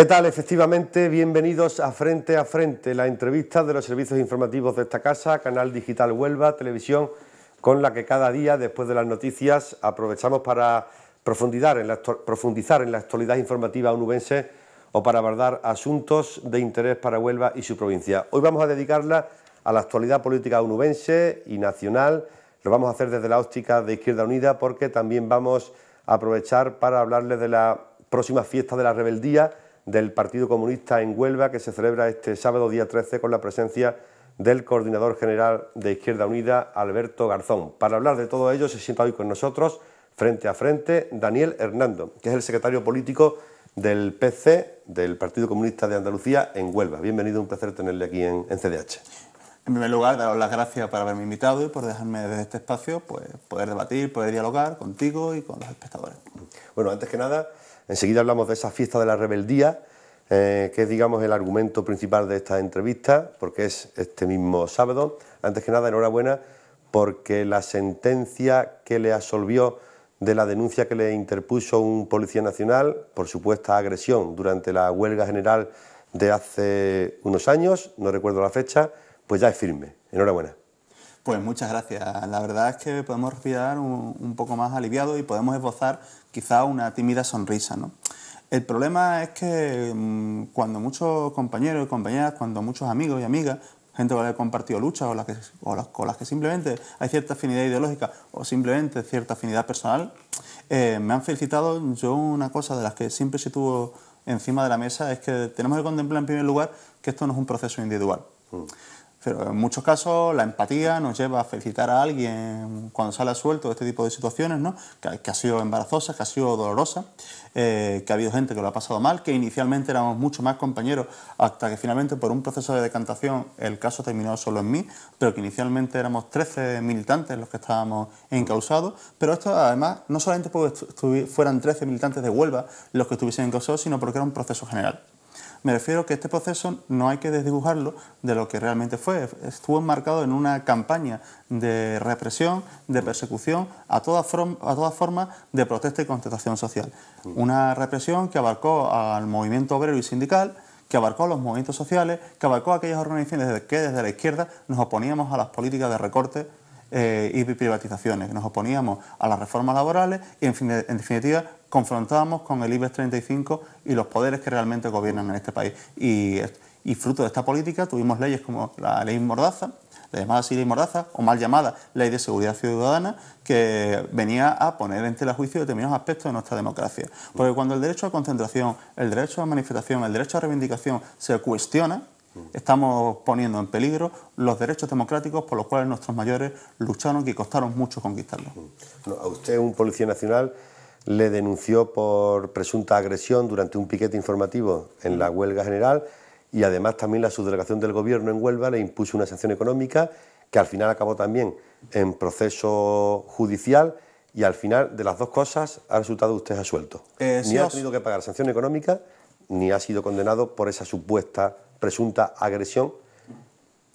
¿Qué tal? Efectivamente, bienvenidos a Frente a Frente, la entrevista de los servicios informativos de esta casa, Canal Digital Huelva, Televisión, con la que cada día, después de las noticias, aprovechamos para profundizar en la, actualidad informativa onubense o para abordar asuntos de interés para Huelva y su provincia. Hoy vamos a dedicarla a la actualidad política onubense y nacional. Lo vamos a hacer desde la óptica de Izquierda Unida porque también vamos a aprovechar para hablarles de la próxima fiesta de la rebeldía del Partido Comunista en Huelva, que se celebra este sábado día 13 con la presencia del coordinador general de Izquierda Unida, Alberto Garzón. Para hablar de todo ello se sienta hoy con nosotros, frente a frente, Daniel Hernando, que es el secretario político del PC, del Partido Comunista de Andalucía, en Huelva. Bienvenido, un placer tenerle aquí en, CDH. En primer lugar, daros las gracias por haberme invitado y por dejarme desde este espacio pues, poder debatir, poder dialogar contigo y con los espectadores. Bueno, antes que nada, Enseguida hablamos de esa fiesta de la rebeldía, eh, que es, digamos, el argumento principal de esta entrevista, porque es este mismo sábado. Antes que nada, enhorabuena porque la sentencia que le absolvió de la denuncia que le interpuso un policía nacional por supuesta agresión durante la huelga general de hace unos años, no recuerdo la fecha, pues ya es firme. Enhorabuena. Pues muchas gracias. La verdad es que podemos respirar un, poco más aliviado y podemos esbozar quizá una tímida sonrisa, El problema es que mm, cuando muchos compañeros y compañeras, cuando muchos amigos y amigas, gente con la que he compartido luchas o, las o las, con las que simplemente hay cierta afinidad ideológica o simplemente cierta afinidad personal, eh, me han felicitado. Yo una cosa de las que siempre se encima de la mesa es que tenemos que contemplar en primer lugar que esto no es un proceso individual. Mm. Pero en muchos casos la empatía nos lleva a felicitar a alguien cuando sale a suelto de este tipo de situaciones, ¿no? que, ha sido embarazosa, que ha sido dolorosa, eh, que ha habido gente que lo ha pasado mal, que inicialmente éramos mucho más compañeros, hasta que finalmente por un proceso de decantación el caso terminó solo en mí, pero que inicialmente éramos 13 militantes los que estábamos encausados, pero esto además no solamente porque fueran 13 militantes de Huelva los que estuviesen encausados, sino porque era un proceso general. Me refiero que este proceso no hay que desdibujarlo de lo que realmente fue. Estuvo enmarcado en una campaña de represión, de persecución, a todas toda formas de protesta y contestación social. Una represión que abarcó al movimiento obrero y sindical, que abarcó a los movimientos sociales, que abarcó a aquellas organizaciones que desde la izquierda nos oponíamos a las políticas de recorte eh, y privatizaciones, nos oponíamos a las reformas laborales y en definitiva confrontábamos con el IBEX 35 y los poderes que realmente gobiernan en este país. Y, fruto de esta política tuvimos leyes como la ley Mordaza, la llamada así ley Mordaza, o mal llamada Ley de Seguridad Ciudadana, que venía a poner en tela juicio determinados aspectos de nuestra democracia. Porque cuando el derecho a concentración, el derecho a manifestación, el derecho a reivindicación se cuestiona, Estamos poniendo en peligro los derechos democráticos por los cuales nuestros mayores lucharon y costaron mucho conquistarlos. a usted, un policía nacional, le denunció por presunta agresión durante un piquete informativo en la huelga general y además también la subdelegación del gobierno en Huelva le impuso una sanción económica que al final acabó también en proceso judicial y al final de las dos cosas ha resultado usted asuelto. suelto. Eh, ni ha tenido que pagar sanción económica ni ha sido condenado por esa supuesta presunta agresión.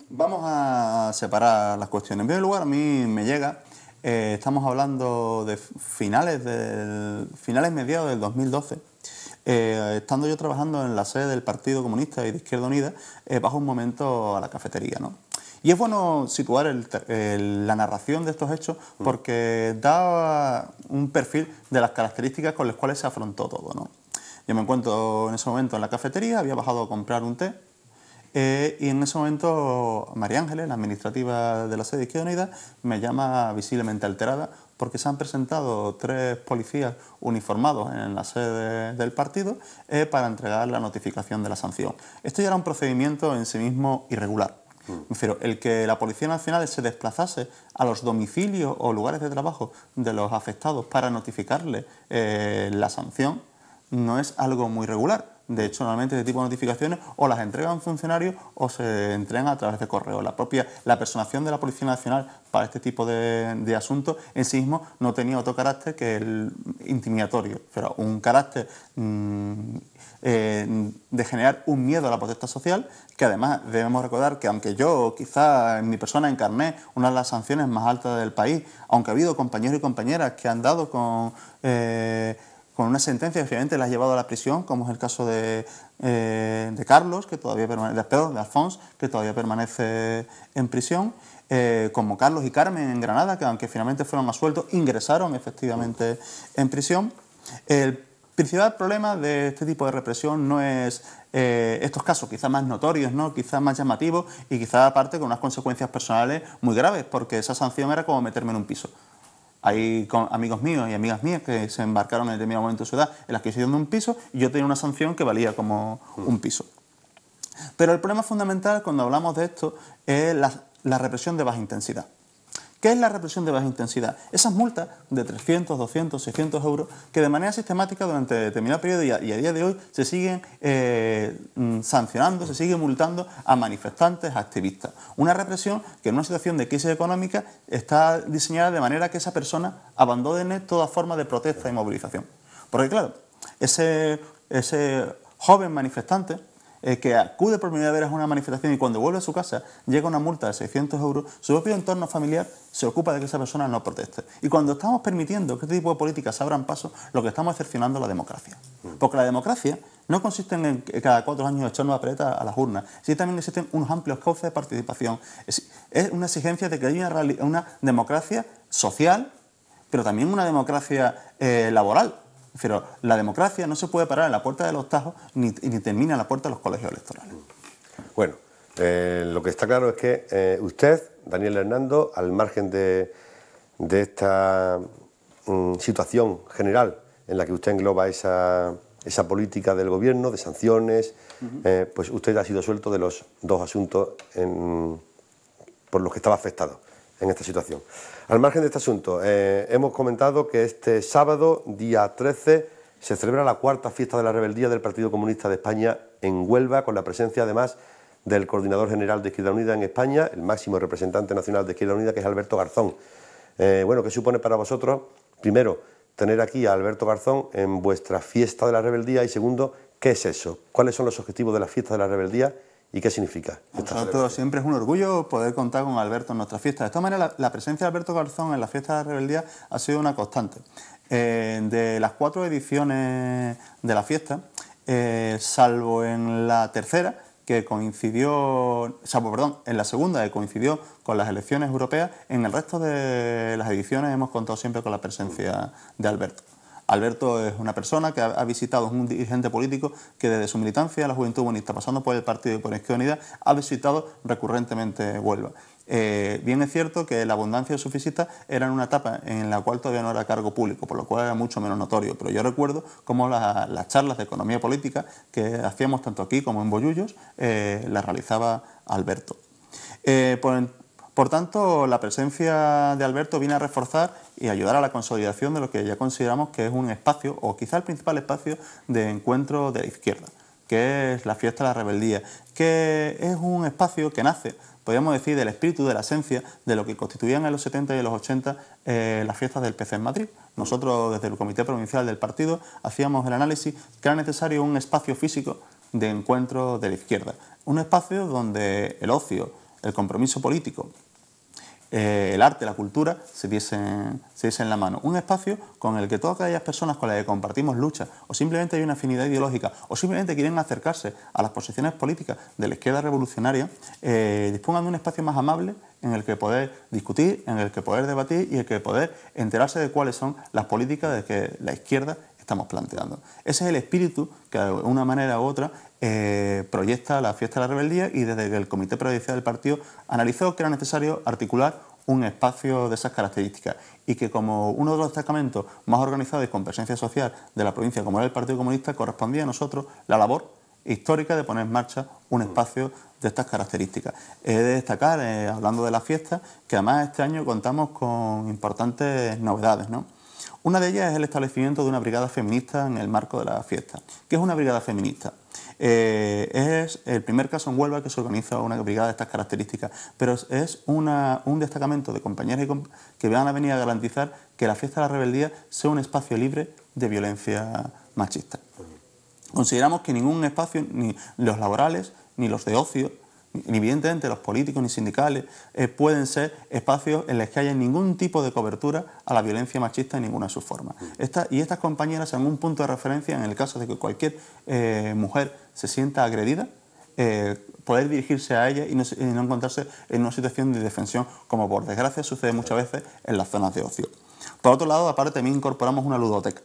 Vamos a separar las cuestiones. En primer lugar, a mí me llega eh, estamos hablando de finales, del, finales mediados del 2012. Eh, estando yo trabajando en la sede del Partido Comunista y de Izquierda Unida, eh, bajo un momento a la cafetería. ¿no? Y es bueno situar la narración de estos hechos mm. porque da un perfil de las características con las cuales se afrontó todo. ¿no? Yo me encuentro en ese momento en la cafetería, había bajado a comprar un té eh, y en ese momento María Ángeles, la administrativa de la sede de Izquierda Unida, me llama visiblemente alterada porque se han presentado tres policías uniformados en la sede del partido eh, para entregar la notificación de la sanción. Esto ya era un procedimiento en sí mismo irregular. Mm. Pero el que la Policía Nacional se desplazase a los domicilios o lugares de trabajo de los afectados para notificarle eh, la sanción no es algo muy regular de hecho normalmente este tipo de notificaciones o las entrega un funcionario o se entregan a través de correo. La propia la personación de la Policía Nacional para este tipo de, asuntos en sí mismo no tenía otro carácter que el intimidatorio, pero un carácter mm, eh, de generar un miedo a la protesta social, que además debemos recordar que aunque yo quizá en mi persona encarné una de las sanciones más altas del país, aunque ha habido compañeros y compañeras que han dado con... Eh, con una sentencia que finalmente la ha llevado a la prisión, como es el caso de, eh, Carlos, que todavía permanece, de, de Alfonso, que todavía permanece en prisión, eh, como Carlos y Carmen en Granada, que aunque finalmente fueron asueltos, ingresaron efectivamente en prisión. El principal problema de este tipo de represión no es eh, estos casos, quizás más notorios, ¿no? quizás más llamativos y quizás aparte con unas consecuencias personales muy graves, porque esa sanción era como meterme en un piso. Hay amigos míos y amigas mías que se embarcaron en determinado momento de su edad en la adquisición de un piso y yo tenía una sanción que valía como un piso. Pero el problema fundamental cuando hablamos de esto es la represión de baja intensidad. ¿Qué es la represión de baja intensidad? Esas multas de 300, 200, 600 euros que de manera sistemática durante determinado periodo y a, día de hoy se siguen eh, mm, sancionando, se siguen multando a manifestantes, a activistas. Una represión que en una situación de crisis económica está diseñada de manera que esa persona abandone toda forma de protesta y movilización. Porque claro, ese joven manifestante eh, que acude por primera vez a una manifestación y cuando vuelve a su casa llega una multa de 600 euros, su propio entorno familiar se ocupa de que esa persona no proteste. Y cuando estamos permitiendo que este tipo de políticas abran paso, lo que estamos es la democracia. Mm. Porque la democracia no consiste en que cada cuatro años echarnos apreta a las urnas, sí también existen unos amplios cauces de participación. Es, una exigencia de que haya una, una democracia social, pero también una democracia eh, laboral pero la democracia no se puede parar en la puerta de los tajos ni, termina en la puerta de los colegios electorales. Bueno, eh, lo que está claro es que eh, usted, Daniel Hernando, al margen de, esta mm, situación general en la que usted engloba esa, política del gobierno, de sanciones, eh, pues usted ha sido suelto de los dos asuntos por los que estaba afectado en esta situación. Al margen de este asunto, eh, hemos comentado que este sábado, día 13, se celebra la cuarta fiesta de la rebeldía del Partido Comunista de España en Huelva, con la presencia además del coordinador general de Izquierda Unida en España, el máximo representante nacional de Izquierda Unida, que es Alberto Garzón. Eh, bueno, ¿qué supone para vosotros, primero, tener aquí a Alberto Garzón en vuestra fiesta de la rebeldía? Y segundo, ¿qué es eso? ¿Cuáles son los objetivos de la fiesta de la rebeldía ¿Y qué significa? Nosotros siempre es un orgullo poder contar con Alberto en nuestra fiesta. De esta manera, la, presencia de Alberto Garzón en la fiesta de rebeldía ha sido una constante. Eh, de las cuatro ediciones de la fiesta, eh, salvo en la tercera, que coincidió, perdón, en la segunda, que coincidió con las elecciones europeas, en el resto de las ediciones hemos contado siempre con la presencia de Alberto. Alberto es una persona que ha, visitado, es un dirigente político que desde su militancia, la Juventud bonista, pasando por el Partido de por Izquierda Unida, ha visitado recurrentemente Huelva. Eh, bien es cierto que la abundancia de su visita era en una etapa en la cual todavía no era cargo público, por lo cual era mucho menos notorio. Pero yo recuerdo cómo las charlas de economía política que hacíamos tanto aquí como en Boyullos eh, las realizaba Alberto. Eh, por tanto, la presencia de Alberto viene a reforzar y ayudar a la consolidación de lo que ya consideramos que es un espacio, o quizá el principal espacio de encuentro de la izquierda, que es la fiesta de la rebeldía, que es un espacio que nace, podríamos decir, del espíritu, de la esencia de lo que constituían en los 70 y en los 80 eh, las fiestas del PC en Madrid. Nosotros, desde el Comité Provincial del Partido, hacíamos el análisis que era necesario un espacio físico de encuentro de la izquierda, un espacio donde el ocio, el compromiso político, eh, el arte, la cultura, se diese se en la mano. Un espacio con el que todas aquellas personas con las que compartimos lucha, o simplemente hay una afinidad ideológica, o simplemente quieren acercarse a las posiciones políticas de la izquierda revolucionaria, eh, dispongan de un espacio más amable en el que poder discutir, en el que poder debatir y en el que poder enterarse de cuáles son las políticas de que la izquierda estamos planteando. Ese es el espíritu que de una manera u otra eh, proyecta la fiesta de la rebeldía y desde que el Comité Provincial del Partido analizó que era necesario articular un espacio de esas características y que como uno de los destacamentos más organizados y con presencia social de la provincia como era el Partido Comunista correspondía a nosotros la labor histórica de poner en marcha un espacio de estas características. He de destacar, eh, hablando de la fiesta, que además este año contamos con importantes novedades. ¿no? Una de ellas es el establecimiento de una brigada feminista en el marco de la fiesta. ¿Qué es una brigada feminista? Eh, es el primer caso en Huelva que se organiza una brigada de estas características, pero es un destacamento de compañeras que van a venir a garantizar que la fiesta de la rebeldía sea un espacio libre de violencia machista. Consideramos que ningún espacio, ni los laborales, ni los de ocio, ni evidentemente los políticos ni sindicales, eh, pueden ser espacios en los que haya ningún tipo de cobertura a la violencia machista en ninguna de sus formas. y estas compañeras son un punto de referencia en el caso de que cualquier eh, mujer se sienta agredida, eh, poder dirigirse a ella y no, y no, encontrarse en una situación de defensión, como por desgracia sucede muchas veces en las zonas de ocio. Por otro lado, aparte también incorporamos una ludoteca,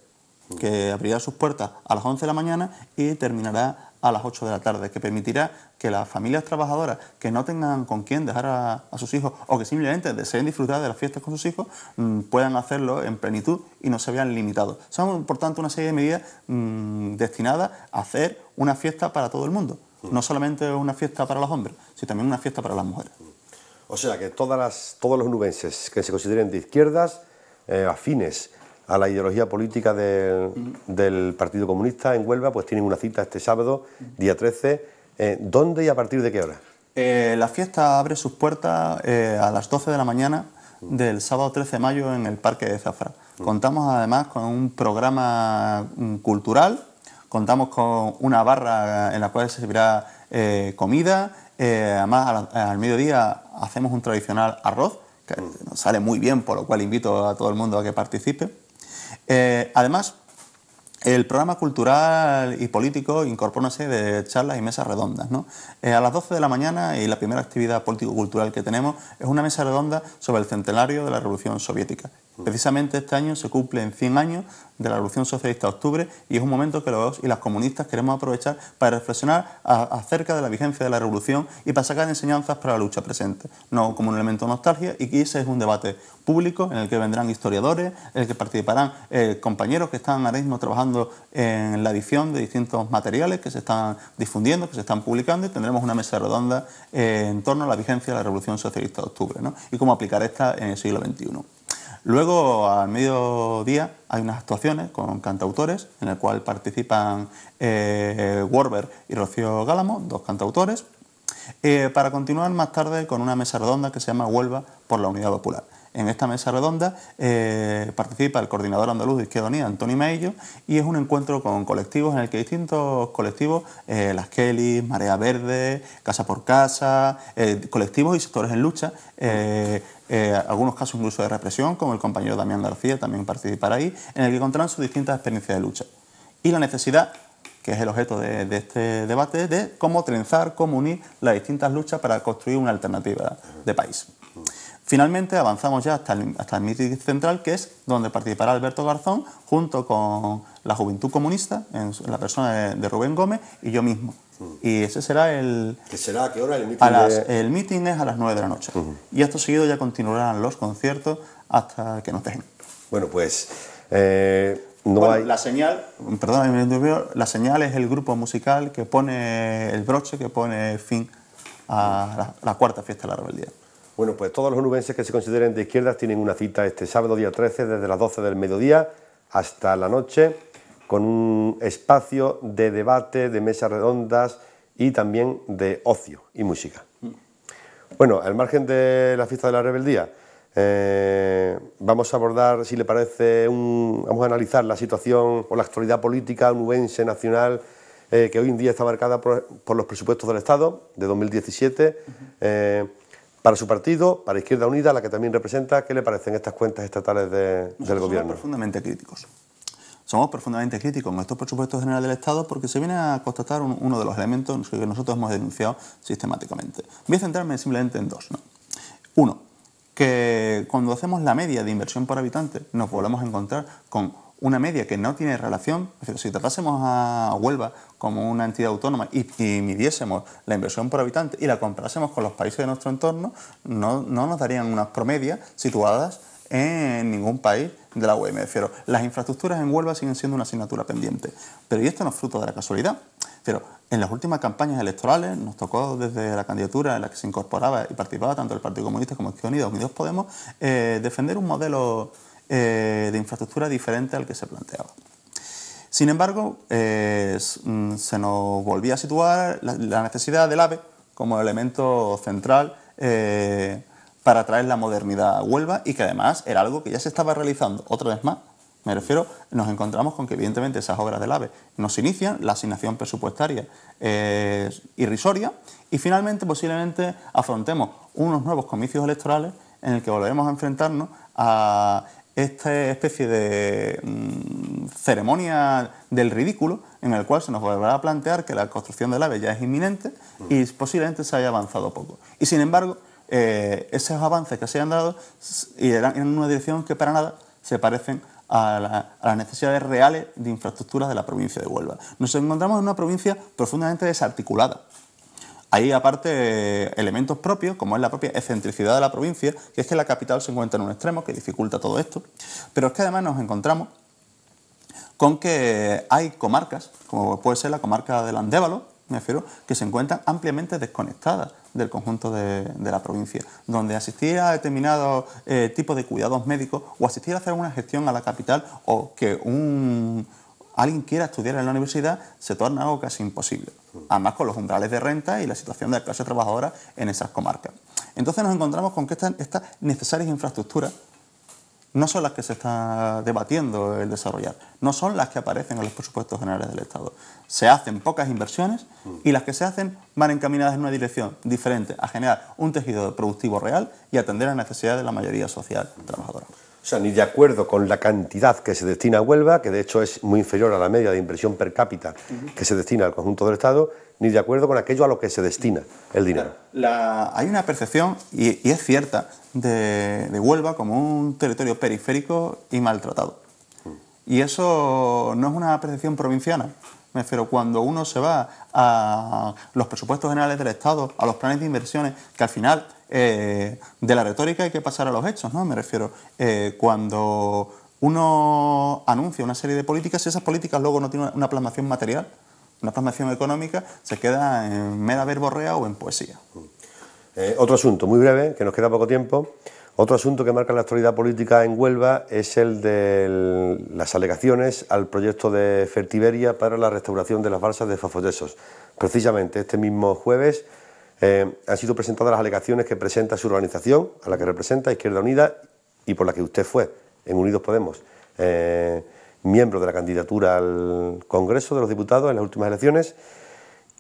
que abrirá sus puertas a las 11 de la mañana y terminará a las 8 de la tarde, que permitirá que las familias trabajadoras que no tengan con quién dejar a, sus hijos o que simplemente deseen disfrutar de las fiestas con sus hijos mm, puedan hacerlo en plenitud y no se vean limitados. Son, por tanto, una serie de medidas mm, destinadas a hacer una fiesta para todo el mundo. Mm. No solamente una fiesta para los hombres, sino también una fiesta para las mujeres. O sea que todas las, todos los nubenses que se consideren de izquierdas, eh, afines a la ideología política del, Partido Comunista en Huelva, pues tienen una cita este sábado, día 13. Eh, ¿Dónde y a partir de qué hora? Eh, la fiesta abre sus puertas eh, a las 12 de la mañana del sábado 13 de mayo en el Parque de Zafra. Contamos además con un programa mm, cultural, contamos con una barra en la cual se servirá comida, además al mediodía hacemos un tradicional arroz, que mm. nos sale muy bien, por lo cual invito a todo el mundo a que participe. Eh, además, el programa cultural y político incorpora de charlas y mesas redondas. Eh, a las 12 de la mañana, y la primera actividad político-cultural que tenemos, es una mesa redonda sobre el centenario de la Revolución Soviética. Precisamente este año se cumplen 100 años de la Revolución Socialista de Octubre y es un momento que los y las comunistas queremos aprovechar para reflexionar acerca de la vigencia de la Revolución y para sacar enseñanzas para la lucha presente, no como un elemento de nostalgia y que ese es un debate público en el que vendrán historiadores, en el que participarán eh, compañeros que están ahora mismo trabajando en la edición de distintos materiales que se están difundiendo, que se están publicando y tendremos una mesa redonda eh, en torno a la vigencia de la Revolución Socialista de Octubre y cómo aplicar esta en el siglo XXI. Luego, al mediodía, hay unas actuaciones con cantautores, en el cual participan eh, Warber y Rocío Gálamo, dos cantautores, eh, para continuar más tarde con una mesa redonda que se llama Huelva por la Unidad Popular. En esta mesa redonda eh, participa el coordinador andaluz de Izquierda Unida, Antonio y es un encuentro con colectivos en el que distintos colectivos, Las Kelly, Marea Verde, Casa por Casa, colectivos y sectores en lucha, eh, algunos casos incluso de represión, como el compañero Damián García también participará ahí, en el que contarán sus distintas experiencias de lucha. Y la necesidad, que es el objeto de, de este debate, de cómo trenzar, cómo unir las distintas luchas para construir una alternativa de país. Finalmente avanzamos ya hasta el, hasta mitin central, que es donde participará Alberto Garzón junto con la Juventud Comunista, en, la persona de, Rubén Gómez y yo mismo. Mm. Y ese será el... ¿Qué será? ¿A qué hora el mitin? El mitin es a las 9 de la noche. Y esto seguido ya continuarán los conciertos hasta que nos dejen. Bueno, pues... Eh, no La señal, perdón, la señal es el grupo musical que pone el broche, que pone fin a la cuarta fiesta de la rebeldía. Bueno, pues todos los nubenses que se consideren de izquierdas tienen una cita este sábado día 13 desde las 12 del mediodía hasta la noche con un espacio de debate, de mesas redondas y también de ocio y música. Bueno, al margen de la fiesta de la rebeldía, eh, vamos a abordar, si le parece, un, vamos a analizar la situación o la actualidad política nubense nacional eh, que hoy en día está marcada por, los presupuestos del Estado de 2017 para su partido, para Izquierda Unida, la que también representa, ¿qué le parecen estas cuentas estatales del gobierno? Somos profundamente críticos. Somos profundamente críticos con estos presupuestos generales del Estado porque se viene a constatar uno de los elementos que nosotros hemos denunciado sistemáticamente. Voy a centrarme simplemente en dos. Uno, que cuando hacemos la media de inversión por habitante nos volvemos a encontrar con una media que no tiene relación, si tratásemos a Huelva como una entidad autónoma y, midiésemos la inversión por habitante y la comparásemos con los países de nuestro entorno, no, nos darían unas promedias situadas en ningún país de la UE. Me refiero, las infraestructuras en Huelva siguen siendo una asignatura pendiente. Pero y esto no es fruto de la casualidad. Pero en las últimas campañas electorales nos tocó desde la candidatura en la que se incorporaba y participaba tanto el Partido Comunista como el Unida, Unidos Podemos, eh, defender un modelo eh, de infraestructura diferente al que se planteaba. Sin embargo, eh, mm, se nos volvía a situar la, necesidad del AVE como elemento central eh, para traer la modernidad a Huelva y que además era algo que ya se estaba realizando otra vez más. Me refiero, nos encontramos con que evidentemente esas obras del AVE nos inician la asignación presupuestaria es irrisoria y finalmente posiblemente afrontemos unos nuevos comicios electorales en el que volvemos a enfrentarnos a esta especie de mm, ceremonia del ridículo en el cual se nos volverá a plantear que la construcción del AVE ya es inminente y posiblemente se haya avanzado poco. Y sin embargo, eh, esos avances que se han dado irán en una dirección que para nada se parecen a, las necesidades reales de infraestructuras de la provincia de Huelva. Nos encontramos en una provincia profundamente desarticulada. Hay aparte elementos propios, como es la propia excentricidad de la provincia, que es que la capital se encuentra en un extremo, que dificulta todo esto, pero es que además nos encontramos con que hay comarcas, como puede ser la comarca del Andévalo, me refiero, que se encuentran ampliamente desconectadas del conjunto de, la provincia, donde asistir a determinados tipo eh, tipos de cuidados médicos o asistir a hacer una gestión a la capital o que un alguien quiera estudiar en la universidad se torna algo casi imposible. Además con los umbrales de renta y la situación de la clase trabajadora en esas comarcas. Entonces nos encontramos con que estas, necesarias infraestructuras no son las que se está debatiendo el desarrollar, no son las que aparecen en los presupuestos generales del Estado. Se hacen pocas inversiones y las que se hacen van encaminadas en una dirección diferente, a generar un tejido productivo real y atender a las necesidades de la mayoría social trabajadora. O sea, ni de acuerdo con la cantidad que se destina a Huelva, que de hecho es muy inferior a la media de inversión per cápita que se destina al conjunto del Estado, ni de acuerdo con aquello a lo que se destina el dinero. hay una percepción, y, es cierta, de, de, Huelva como un territorio periférico y maltratado. Mm. Y eso no es una percepción provinciana, me refiero, cuando uno se va a los presupuestos generales del Estado, a los planes de inversiones, que al final eh, de la retórica hay que pasar a los hechos, ¿no? Me refiero, eh, cuando uno anuncia una serie de políticas, si esas políticas luego no tienen una plasmación material, una plasmación económica, se queda en mera verborrea o en poesía. Eh, otro asunto muy breve, que nos queda poco tiempo. Otro asunto que marca la actualidad política en Huelva es el de las alegaciones al proyecto de Fertiberia para la restauración de las balsas de Fafotesos. Precisamente este mismo jueves eh, han sido presentadas las alegaciones que presenta su organización, a la que representa Izquierda Unida y por la que usted fue en Unidos Podemos, eh, miembro de la candidatura al Congreso de los Diputados en las últimas elecciones.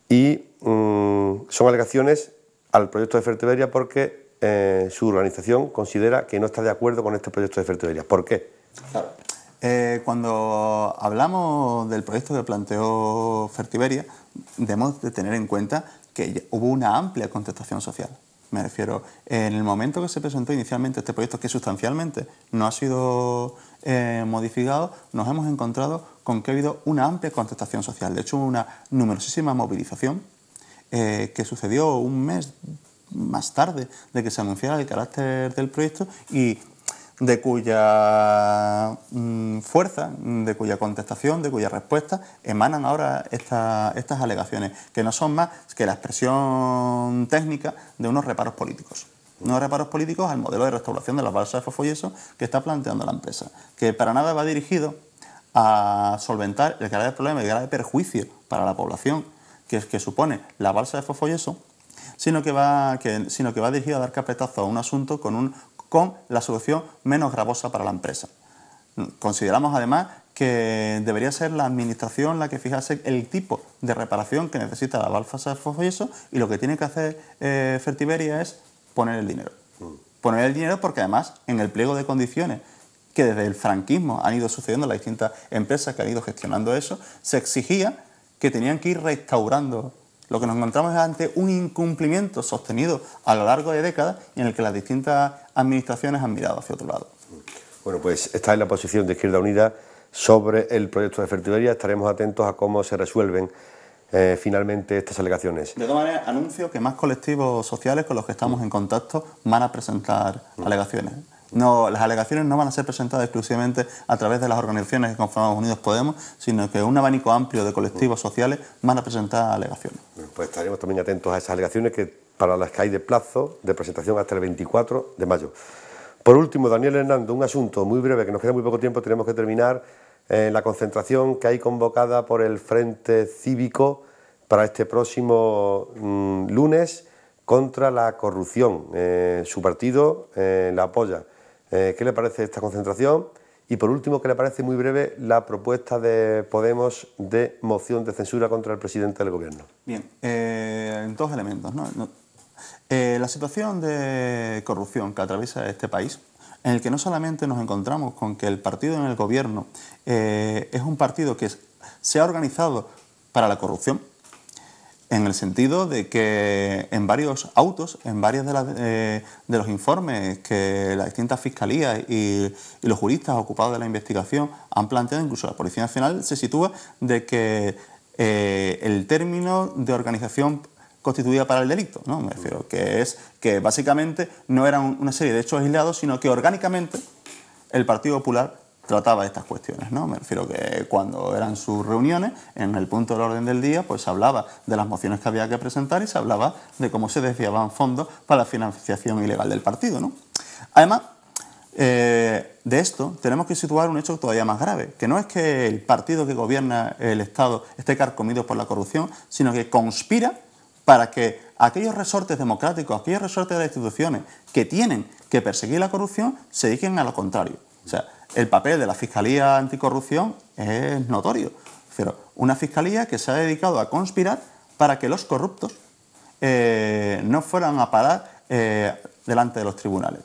Y mm, son alegaciones al proyecto de Fertiberia porque eh, su organización considera que no está de acuerdo con este proyecto de Fertiberia. ¿Por qué? Eh, cuando hablamos del proyecto que planteó Fertiberia, debemos de tener en cuenta que hubo una amplia contestación social. Me refiero, en el momento que se presentó inicialmente este proyecto, que sustancialmente no ha sido eh, modificado, nos hemos encontrado con que ha habido una amplia contestación social. De hecho, una numerosísima movilización que sucedió un mes más tarde de que se anunciara el carácter del proyecto y de cuya mm, fuerza, de cuya contestación, de cuya respuesta emanan ahora estas alegaciones, que no son más que la expresión técnica de unos reparos políticos. Unos reparos políticos al modelo de restauración de las balsas de Fofolleso que está planteando la empresa, que para nada va dirigido a solventar el grave problema, el grave perjuicio para la población que, supone la balsa de Fofolleso sino que va, que, sino que va dirigido a dar capetazo a un asunto con, un, con la solución menos gravosa para la empresa. Consideramos además que debería ser la administración la que fijase el tipo de reparación que necesita la balsa fosfoyeso y lo que tiene que hacer eh, Fertiberia es poner el dinero. Mm. Poner el dinero porque además en el pliego de condiciones que desde el franquismo han ido sucediendo las distintas empresas que han ido gestionando eso, se exigía que tenían que ir restaurando lo que nos encontramos es ante un incumplimiento sostenido a lo largo de décadas y en el que las distintas administraciones han mirado hacia otro lado. Bueno, pues está en la posición de Izquierda Unida sobre el proyecto de fertilidad. Estaremos atentos a cómo se resuelven eh, finalmente estas alegaciones. De todas maneras, anuncio que más colectivos sociales con los que estamos en contacto van a presentar mm. alegaciones. No, las alegaciones no van a ser presentadas exclusivamente a través de las organizaciones que conformamos Unidos Podemos, sino que un abanico amplio de colectivos sociales van a presentar alegaciones. Pues estaremos también atentos a esas alegaciones que para las que hay de plazo de presentación hasta el 24 de mayo. Por último, Daniel Hernando, un asunto muy breve, que nos queda muy poco tiempo, tenemos que terminar eh, la concentración que hay convocada por el Frente Cívico para este próximo mm, lunes contra la corrupción. Eh, su partido eh, la apoya. Eh, ¿Qué le parece esta concentración? Y por último, que le parece muy breve la propuesta de Podemos de moción de censura contra el presidente del gobierno? Bien, eh, en dos elementos. ¿no? Eh, la situación de corrupción que atraviesa este país, en el que no solamente nos encontramos con que el partido en el gobierno es un partido que se ha organizado para la corrupción, en el sentido de que en varios autos, en varios de, eh, los informes que las distintas fiscalías y, los juristas ocupados de la investigación han planteado, incluso la Policía Nacional, se sitúa de que eh, el término de organización constituida para el delito, ¿no? Me refiero que es que básicamente no eran una serie de hechos aislados, sino que orgánicamente el Partido Popular trataba estas cuestiones, ¿no? Me refiero que cuando eran sus reuniones, en el punto del orden del día, pues se hablaba de las mociones que había que presentar y se hablaba de cómo se desviaban fondos para la financiación ilegal del partido, ¿no? Además, eh, de esto tenemos que situar un hecho todavía más grave, que no es que el partido que gobierna el Estado esté carcomido por la corrupción, sino que conspira para que aquellos resortes democráticos, aquellos resortes de las instituciones que tienen que perseguir la corrupción, se dediquen a lo contrario. O sea, el papel de la Fiscalía Anticorrupción es notorio. Pero una fiscalía que se ha dedicado a conspirar para que los corruptos eh, no fueran a parar eh, delante de los tribunales.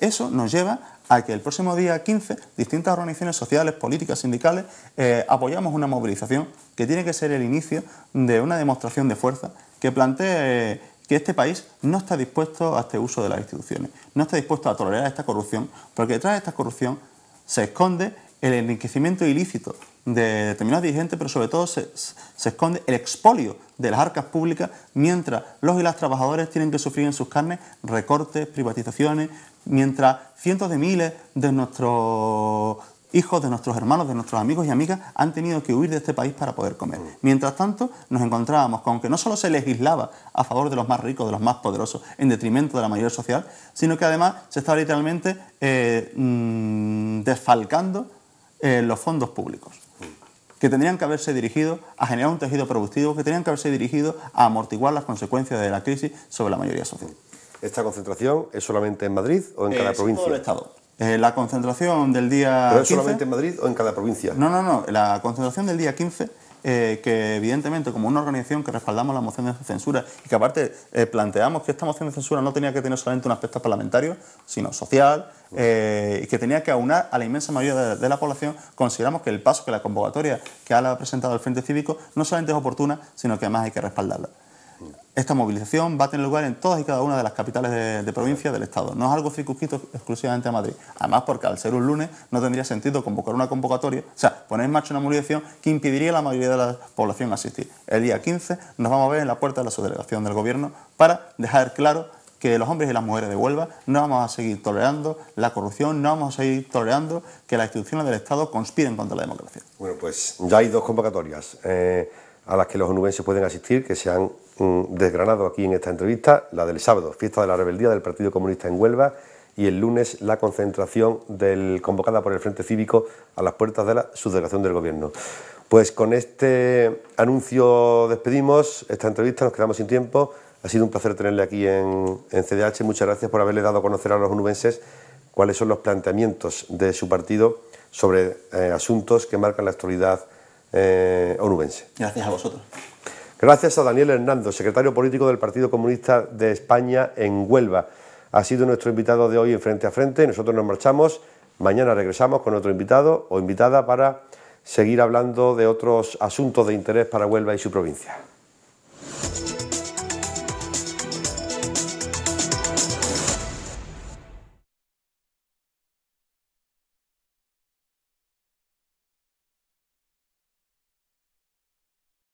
eso nos lleva a que el próximo día 15 distintas organizaciones sociales, políticas, sindicales eh, apoyamos una movilización que tiene que ser el inicio de una demostración de fuerza que plantee que este país no está dispuesto a este uso de las instituciones, no está dispuesto a tolerar esta corrupción, porque detrás de esta corrupción se esconde el enriquecimiento ilícito de determinados dirigentes, pero sobre todo se, se, esconde el expolio de las arcas públicas mientras los y las trabajadores tienen que sufrir en sus carnes recortes, privatizaciones, mientras cientos de miles de nuestros hijos de nuestros hermanos, de nuestros amigos y amigas, han tenido que huir de este país para poder comer. Mm. Mientras tanto, nos encontrábamos con que no solo se legislaba a favor de los más ricos, de los más poderosos, en detrimento de la mayoría social, sino que además se estaba literalmente eh, mm, desfalcando eh, los fondos públicos mm. que tendrían que haberse dirigido a generar un tejido productivo, que tendrían que haberse dirigido a amortiguar las consecuencias de la crisis sobre la mayoría social. ¿Esta concentración es solamente en Madrid o en cada provincia? En todo el Estado. Eh, la concentración del día. solamente en Madrid o en cada provincia? No, no, no. La concentración del día 15, eh, que evidentemente, como una organización que respaldamos la moción de censura y que aparte eh, planteamos que esta moción de censura no tenía que tener solamente un aspecto parlamentario, sino social, y que tenía que aunar a la inmensa mayoría de, de, la población, consideramos que el paso, que la convocatoria que ha presentado el Frente Cívico, no solamente es oportuna, sino que además hay que respaldarla. Esta movilización va a tener lugar en todas y cada una de las capitales de, provincia del Estado. No es algo circunscrito exclusivamente a Madrid. Además, porque al ser un lunes no tendría sentido convocar una convocatoria, o sea, poner en marcha una movilización que impediría a la mayoría de la población asistir. El día 15 nos vamos a ver en la puerta de la subdelegación del Gobierno para dejar claro que los hombres y las mujeres de Huelva no vamos a seguir tolerando la corrupción, no vamos a seguir tolerando que las instituciones del Estado conspiren contra la democracia. Bueno, pues ya hay dos convocatorias eh, a las que los onubenses pueden asistir, que se han desgranado aquí en esta entrevista, la del sábado, fiesta de la rebeldía del Partido Comunista en Huelva, y el lunes la concentración del, convocada por el Frente Cívico a las puertas de la subdelegación del Gobierno. Pues con este anuncio despedimos esta entrevista, nos quedamos sin tiempo. Ha sido un placer tenerle aquí en, CDH. Muchas gracias por haberle dado a conocer a los onubenses cuáles son los planteamientos de su partido sobre eh, asuntos que marcan la actualidad eh, onubense. Gracias a vosotros. Gracias a Daniel Hernando, secretario político del Partido Comunista de España en Huelva. Ha sido nuestro invitado de hoy en Frente a Frente. Nosotros nos marchamos. Mañana regresamos con otro invitado o invitada para seguir hablando de otros asuntos de interés para Huelva y su provincia.